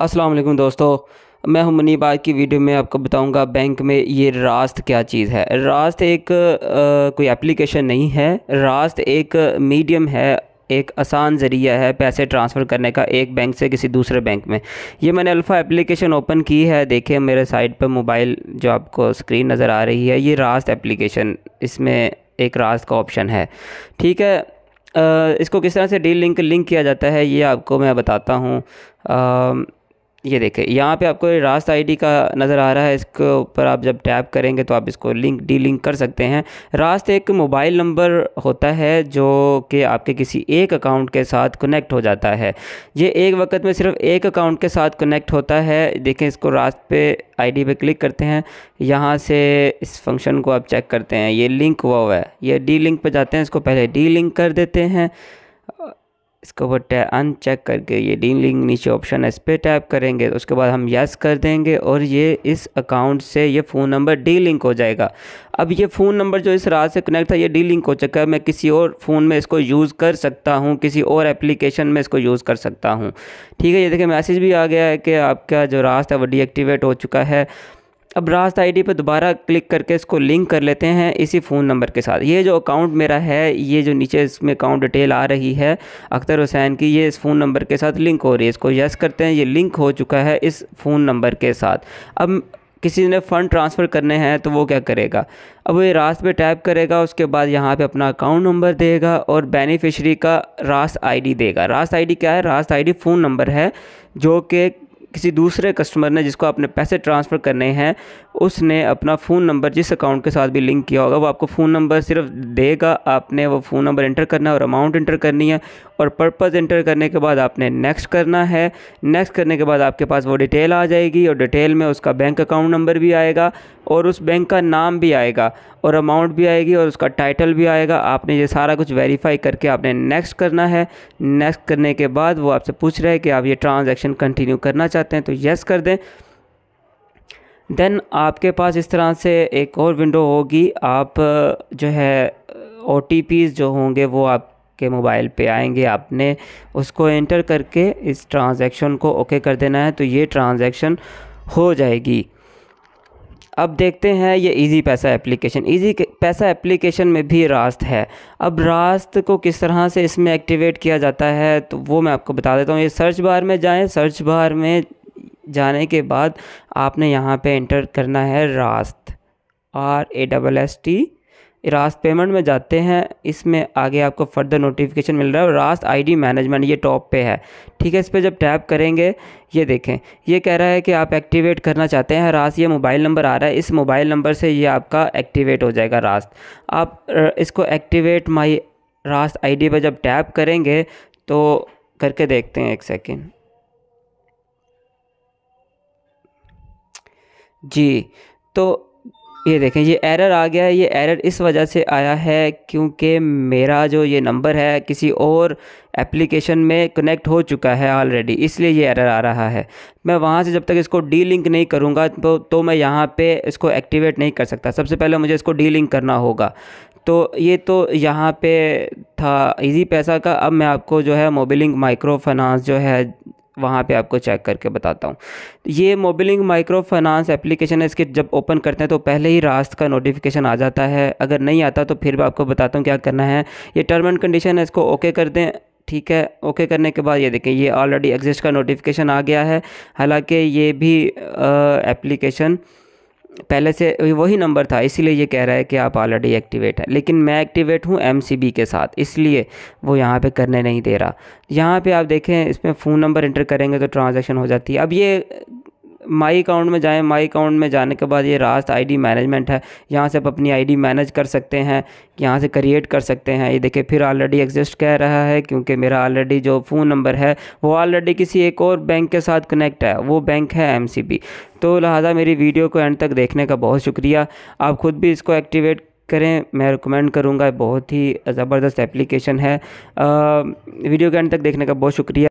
असलम दोस्तों मैं हूं मुनीब आज की वीडियो में आपको बताऊंगा बैंक में ये रास्त क्या चीज़ है रास्त एक आ, कोई एप्लीकेशन नहीं है रास्त एक मीडियम है एक आसान ज़रिया है पैसे ट्रांसफ़र करने का एक बैंक से किसी दूसरे बैंक में ये मैंने अल्फ़ा एप्लीकेशन ओपन की है देखिए मेरे साइड पर मोबाइल जो आपको स्क्रीन नज़र आ रही है ये रास्त एप्लीकेशन इसमें एक रास्त का ऑप्शन है ठीक है इसको किस तरह से डील लिंक लिंक किया जाता है ये आपको मैं बताता हूँ ये देखें यहाँ पे आपको रास्त आईडी का नज़र आ रहा है इसके ऊपर आप जब टैप करेंगे तो आप इसको लिंक डी लिंक कर सकते हैं रास्त एक मोबाइल नंबर होता है जो कि आपके किसी एक अकाउंट के साथ कनेक्ट हो जाता है ये एक वक्त में सिर्फ एक अकाउंट के साथ कनेक्ट होता है देखें इसको रास्त पे आईडी पे क्लिक करते हैं यहाँ से इस फंक्शन को आप चेक करते हैं ये लिंक हुआ हुआ है ये डी लिंक पर जाते हैं इसको पहले डी लिंक कर देते हैं इसको अन अनचेक करके ये डीन लिंक नीचे ऑप्शन है इस पर करेंगे तो उसके बाद हम यस कर देंगे और ये इस अकाउंट से ये फ़ोन नंबर डी लिंक हो जाएगा अब ये फ़ोन नंबर जो इस रात से कनेक्ट था ये डी लिंक हो चुका है मैं किसी और फ़ोन में इसको यूज़ कर सकता हूँ किसी और एप्लीकेशन में इसको यूज़ कर सकता हूँ ठीक है ये देखिए मैसेज भी आ गया है कि आपका जो रास्ता वो डीएक्टिवेट हो चुका है अब रास्त आईडी पर दोबारा क्लिक करके इसको लिंक कर लेते हैं इसी फ़ोन नंबर के साथ ये जो अकाउंट मेरा है ये जो नीचे इसमें अकाउंट डिटेल आ रही है अख्तर हुसैन की ये इस फ़ोन नंबर के साथ लिंक हो रही है इसको यस करते हैं ये लिंक हो चुका है इस फ़ोन नंबर के साथ अब किसी ने फ़ंड ट्रांसफ़र करने हैं तो वो क्या करेगा अब ये रास्त पे टैप करेगा उसके बाद यहाँ पे अपना अकाउंट नंबर देगा और बेनिफिशरी का रास्त आईडी देगा रास्त आईडी क्या है रास्त आईडी फ़ोन नंबर है जो कि किसी दूसरे कस्टमर ने जिसको आपने पैसे ट्रांसफ़र करने हैं उसने अपना फ़ोन नंबर जिस अकाउंट के साथ भी लिंक किया होगा वो आपको फ़ोन नंबर सिर्फ देगा आपने वो फ़ोन नंबर एंटर करना है और अमाउंट एंटर करनी है और पर्पज़ एंटर करने के बाद आपने नेक्स्ट करना है नेक्स्ट करने के बाद आपके पास वो डिटेल आ जाएगी और डिटेल में उसका बैंक अकाउंट नंबर भी आएगा और उस बैंक का नाम भी आएगा और अमाउंट भी आएगी और उसका टाइटल भी आएगा आपने ये सारा कुछ वेरीफाई करके आपने नेक्स्ट करना है नेक्स्ट करने के बाद वो आपसे पूछ रहे हैं कि आप ये ट्रांजेक्शन कंटिन्यू करना चाहते चाहते हैं तो येस कर दें देन आपके पास इस तरह से एक और विंडो होगी आप जो है ओ जो होंगे वो आपके मोबाइल पे आएंगे आपने उसको एंटर करके इस ट्रांजैक्शन को ओके कर देना है तो ये ट्रांजैक्शन हो जाएगी अब देखते हैं ये ईज़ी पैसा एप्लीकेशन ईज़ी पैसा एप्लीकेशन में भी रास्त है अब रास्त को किस तरह से इसमें एक्टिवेट किया जाता है तो वो मैं आपको बता देता हूँ ये सर्च बार में जाएँ सर्च बार में जाने के बाद आपने यहाँ पे एंटर करना है रास्त R A double S T रास्त पेमेंट में जाते हैं इसमें आगे आपको फर्दर नोटिफिकेशन मिल रहा है रास्त आईडी मैनेजमेंट ये टॉप पे है ठीक है इस पर जब टैप करेंगे ये देखें ये कह रहा है कि आप एक्टिवेट करना चाहते हैं रास्त ये मोबाइल नंबर आ रहा है इस मोबाइल नंबर से ये आपका एक्टिवेट हो जाएगा रास्त आप इसको एक्टिवेट माई रास्त आई पर जब टैप करेंगे तो करके देखते हैं एक सेकेंड जी तो ये देखें ये एरर आ गया है ये एरर इस वजह से आया है क्योंकि मेरा जो ये नंबर है किसी और एप्लीकेशन में कनेक्ट हो चुका है ऑलरेडी इसलिए ये एरर आ रहा है मैं वहाँ से जब तक इसको डी लिंक नहीं करूँगा तो, तो मैं यहाँ पे इसको एक्टिवेट नहीं कर सकता सबसे पहले मुझे इसको डी लिंक करना होगा तो ये तो यहाँ पे था इजी पैसा का अब मैं आपको जो है मोबिलिंग माइक्रो फाइनेंस जो है वहाँ पे आपको चेक करके बताता हूँ ये मोबिलिंग माइक्रो फाइनेंस एप्लीकेशन है इसके जब ओपन करते हैं तो पहले ही रास्त का नोटिफिकेशन आ जाता है अगर नहीं आता तो फिर भी आपको बताता हूँ क्या करना है ये टर्म एंड कंडीशन है इसको ओके कर दें ठीक है ओके करने के बाद ये देखें ये ऑलरेडी एग्जिस्ट का नोटिफिकेशन आ गया है हालांकि ये भी एप्लीकेशन पहले से वही नंबर था इसीलिए ये कह रहा है कि आप ऑलरेडी एक्टिवेट है लेकिन मैं एक्टिवेट हूँ एम के साथ इसलिए वो यहाँ पे करने नहीं दे रहा यहाँ पे आप देखें इसमें फ़ोन नंबर इंटर करेंगे तो ट्रांजैक्शन हो जाती है अब ये माई अकाउंट में जाएँ माई अकाउंट में जाने के बाद ये रास्त आईडी मैनेजमेंट है यहाँ से आप अपनी आईडी मैनेज कर सकते हैं यहाँ से क्रिएट कर सकते हैं ये देखिए फिर ऑलरेडी एग्जिस्ट कह रहा है क्योंकि मेरा ऑलरेडी जो फ़ोन नंबर है वो ऑलरेडी किसी एक और बैंक के साथ कनेक्ट है वो बैंक है एम तो लिहाजा मेरी वीडियो को एंड तक देखने का बहुत शुक्रिया आप ख़ुद भी इसको एक्टिवेट करें मैं रिकमेंड करूँगा बहुत ही ज़बरदस्त एप्लीकेशन है आ, वीडियो के एंड तक देखने का बहुत शुक्रिया